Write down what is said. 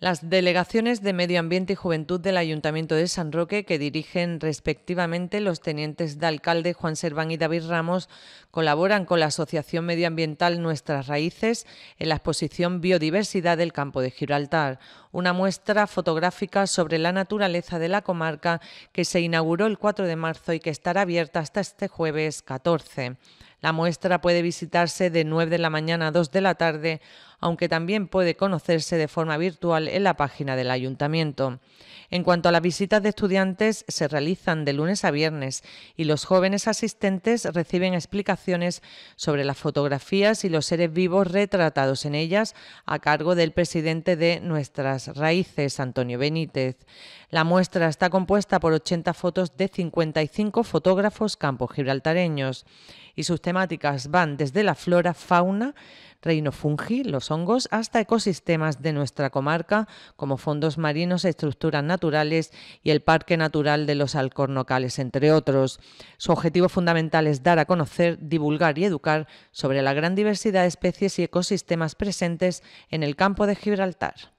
Las delegaciones de Medio Ambiente y Juventud del Ayuntamiento de San Roque, que dirigen respectivamente los tenientes de alcalde Juan Serván y David Ramos, colaboran con la Asociación Medioambiental Nuestras Raíces en la exposición Biodiversidad del Campo de Gibraltar, una muestra fotográfica sobre la naturaleza de la comarca que se inauguró el 4 de marzo y que estará abierta hasta este jueves 14. La muestra puede visitarse de 9 de la mañana a 2 de la tarde, aunque también puede conocerse de forma virtual en la página del ayuntamiento. En cuanto a las visitas de estudiantes, se realizan de lunes a viernes y los jóvenes asistentes reciben explicaciones sobre las fotografías y los seres vivos retratados en ellas a cargo del presidente de Nuestras Raíces, Antonio Benítez. La muestra está compuesta por 80 fotos de 55 fotógrafos campos gibraltareños y sus temáticas van desde la flora, fauna, Reino Fungi, los hongos, hasta ecosistemas de nuestra comarca como fondos marinos, e estructuras naturales y el Parque Natural de los Alcornocales, entre otros. Su objetivo fundamental es dar a conocer, divulgar y educar sobre la gran diversidad de especies y ecosistemas presentes en el campo de Gibraltar.